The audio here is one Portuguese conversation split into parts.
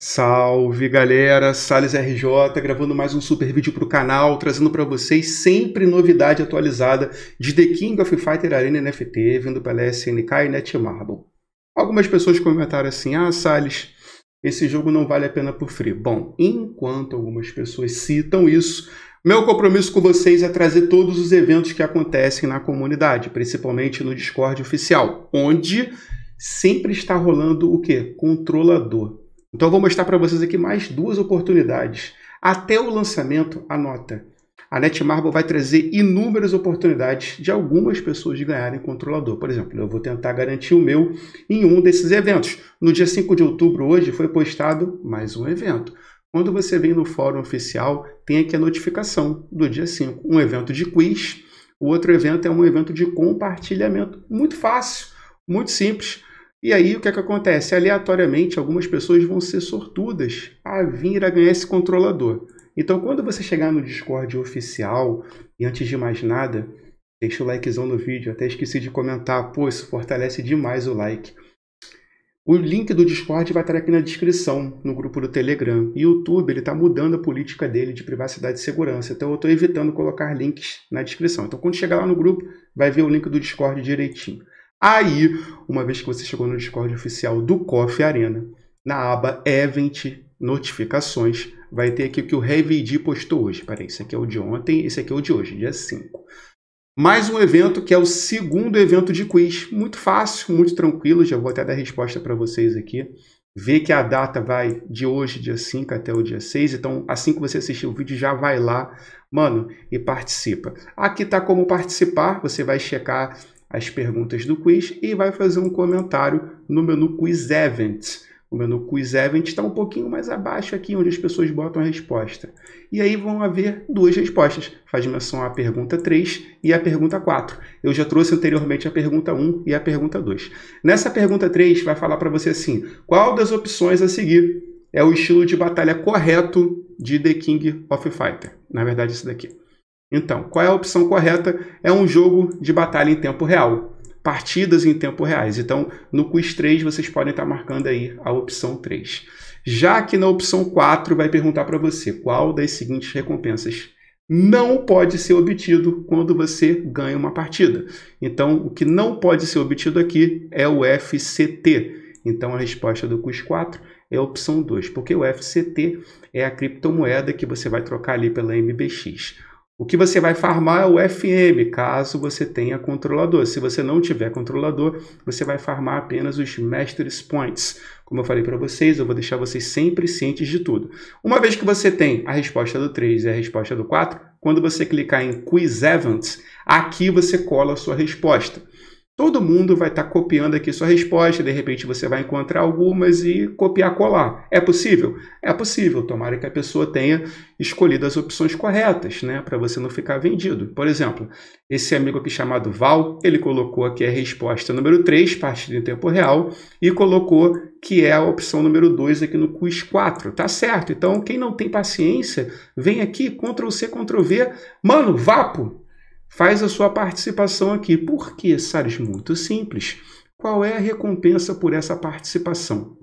Salve galera, Sales RJ gravando mais um super vídeo para o canal, trazendo para vocês sempre novidade atualizada de The King of Fighter Arena NFT, vindo pela SNK e Netmarble. Algumas pessoas comentaram assim: ah, Sales, esse jogo não vale a pena por free. Bom, enquanto algumas pessoas citam isso, meu compromisso com vocês é trazer todos os eventos que acontecem na comunidade, principalmente no Discord oficial, onde sempre está rolando o que? Controlador. Então, eu vou mostrar para vocês aqui mais duas oportunidades. Até o lançamento, anota, a Netmarble vai trazer inúmeras oportunidades de algumas pessoas de ganharem controlador. Por exemplo, eu vou tentar garantir o meu em um desses eventos. No dia 5 de outubro, hoje, foi postado mais um evento. Quando você vem no fórum oficial, tem aqui a notificação do dia 5. Um evento de quiz, o outro evento é um evento de compartilhamento. Muito fácil, muito simples. E aí o que é que acontece? Aleatoriamente, algumas pessoas vão ser sortudas a vir a ganhar esse controlador. Então, quando você chegar no Discord oficial, e antes de mais nada, deixa o likezão no vídeo. Até esqueci de comentar, pô, isso fortalece demais o like. O link do Discord vai estar aqui na descrição, no grupo do Telegram. E o YouTube ele está mudando a política dele de privacidade e segurança, então eu estou evitando colocar links na descrição. Então quando chegar lá no grupo, vai ver o link do Discord direitinho. Aí, uma vez que você chegou no Discord oficial do Coffee Arena, na aba Event Notificações, vai ter aqui o que o D postou hoje. Peraí, esse aqui é o de ontem, esse aqui é o de hoje, dia 5. Mais um evento que é o segundo evento de quiz. Muito fácil, muito tranquilo. Já vou até dar resposta para vocês aqui. Vê que a data vai de hoje, dia 5, até o dia 6. Então, assim que você assistir o vídeo, já vai lá, mano, e participa. Aqui tá como participar. Você vai checar as perguntas do quiz e vai fazer um comentário no menu Quiz events. O menu Quiz events está um pouquinho mais abaixo aqui, onde as pessoas botam a resposta. E aí vão haver duas respostas. Faz menção à pergunta 3 e à pergunta 4. Eu já trouxe anteriormente a pergunta 1 e a pergunta 2. Nessa pergunta 3, vai falar para você assim, qual das opções a seguir é o estilo de batalha correto de The King of Fighter? Na verdade, isso daqui. Então, qual é a opção correta? É um jogo de batalha em tempo real, partidas em tempo reais. Então, no quiz 3 vocês podem estar marcando aí a opção 3. Já que na opção 4 vai perguntar para você qual das seguintes recompensas não pode ser obtido quando você ganha uma partida. Então, o que não pode ser obtido aqui é o FCT. Então, a resposta do CUS 4 é a opção 2, porque o FCT é a criptomoeda que você vai trocar ali pela MBX. O que você vai farmar é o FM, caso você tenha controlador. Se você não tiver controlador, você vai farmar apenas os Masters Points. Como eu falei para vocês, eu vou deixar vocês sempre cientes de tudo. Uma vez que você tem a resposta do 3 e a resposta do 4, quando você clicar em Quiz Events, aqui você cola a sua resposta. Todo mundo vai estar tá copiando aqui sua resposta, de repente você vai encontrar algumas e copiar colar. É possível? É possível, tomara que a pessoa tenha escolhido as opções corretas, né, para você não ficar vendido. Por exemplo, esse amigo aqui chamado Val, ele colocou aqui a resposta número 3, partida em tempo real, e colocou que é a opção número 2 aqui no quiz 4, tá certo? Então, quem não tem paciência, vem aqui, Ctrl C, Ctrl V. Mano, vapo! Faz a sua participação aqui. Por quê, Salles? Muito simples. Qual é a recompensa por essa participação?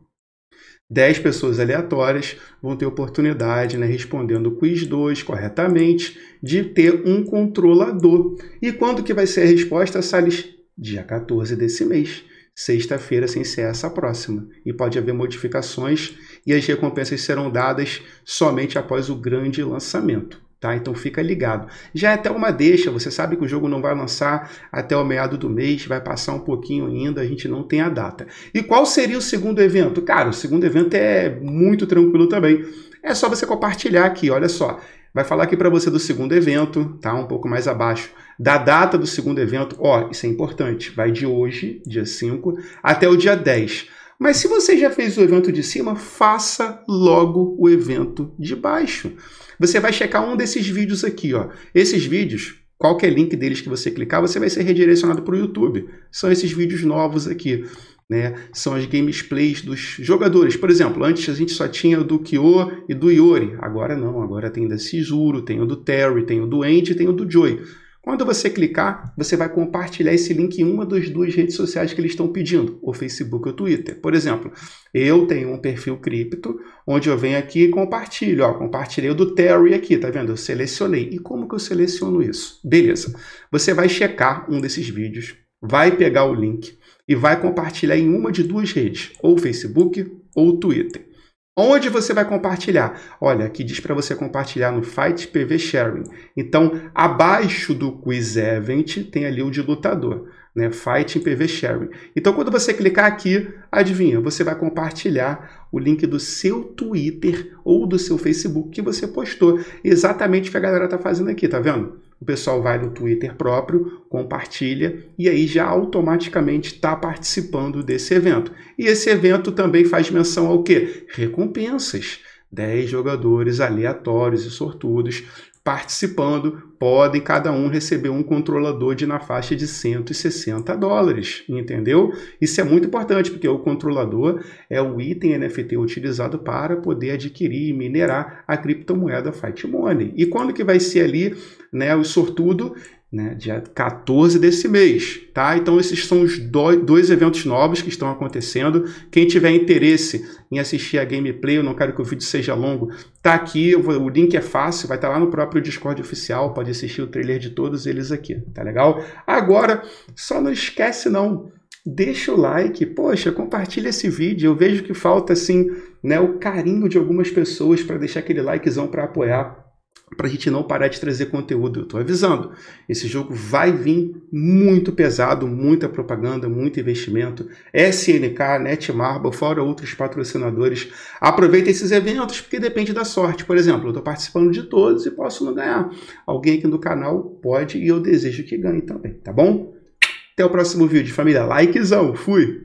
10 pessoas aleatórias vão ter oportunidade, né, respondendo o quiz 2 corretamente, de ter um controlador. E quando que vai ser a resposta, Salles? Dia 14 desse mês. Sexta-feira, sem ser essa próxima. E pode haver modificações e as recompensas serão dadas somente após o grande lançamento. Tá? Então fica ligado. Já é até uma deixa, você sabe que o jogo não vai lançar até o meado do mês, vai passar um pouquinho ainda, a gente não tem a data. E qual seria o segundo evento? Cara, o segundo evento é muito tranquilo também. É só você compartilhar aqui, olha só. Vai falar aqui para você do segundo evento, tá? Um pouco mais abaixo da data do segundo evento. Ó, isso é importante. Vai de hoje, dia 5, até o dia 10. Mas se você já fez o evento de cima, faça logo o evento de baixo. Você vai checar um desses vídeos aqui, ó. Esses vídeos, qualquer link deles que você clicar, você vai ser redirecionado para o YouTube. São esses vídeos novos aqui. Né? São as gameplays dos jogadores. Por exemplo, antes a gente só tinha o do Kyo e do Iori. Agora não, agora tem da Sisuro, tem o do Terry, tem o do Andy, tem o do Joy. Quando você clicar, você vai compartilhar esse link em uma das duas redes sociais que eles estão pedindo, o Facebook ou o Twitter. Por exemplo, eu tenho um perfil cripto, onde eu venho aqui e compartilho. Ó, compartilhei o do Terry aqui, tá vendo? Eu selecionei. E como que eu seleciono isso? Beleza. Você vai checar um desses vídeos, vai pegar o link e vai compartilhar em uma de duas redes, ou Facebook ou Twitter. Onde você vai compartilhar? Olha, aqui diz para você compartilhar no Fight PV Sharing. Então, abaixo do Quiz Event tem ali o de lutador, né? Fight PV Sharing. Então, quando você clicar aqui, adivinha, você vai compartilhar o link do seu Twitter ou do seu Facebook que você postou. Exatamente o que a galera tá fazendo aqui, tá vendo? o pessoal vai no Twitter próprio, compartilha e aí já automaticamente está participando desse evento. E esse evento também faz menção ao quê? Recompensas. 10 jogadores aleatórios e sortudos participando podem cada um receber um controlador de na faixa de 160 dólares, entendeu? Isso é muito importante porque o controlador é o item NFT utilizado para poder adquirir e minerar a criptomoeda Fight Money. E quando que vai ser ali, né, o sortudo né, dia 14 desse mês. Tá? Então, esses são os dois eventos novos que estão acontecendo. Quem tiver interesse em assistir a gameplay, eu não quero que o vídeo seja longo, tá aqui, o link é fácil, vai estar tá lá no próprio Discord oficial, pode assistir o trailer de todos eles aqui, tá legal? Agora, só não esquece não, deixa o like, poxa, compartilha esse vídeo. Eu vejo que falta assim, né, o carinho de algumas pessoas para deixar aquele likezão para apoiar para a gente não parar de trazer conteúdo. Eu estou avisando, esse jogo vai vir muito pesado, muita propaganda, muito investimento. SNK, Netmarble, fora outros patrocinadores. Aproveita esses eventos porque depende da sorte. Por exemplo, eu estou participando de todos e posso não ganhar. Alguém aqui no canal pode e eu desejo que ganhe também, tá bom? Até o próximo vídeo, família. Likezão, fui!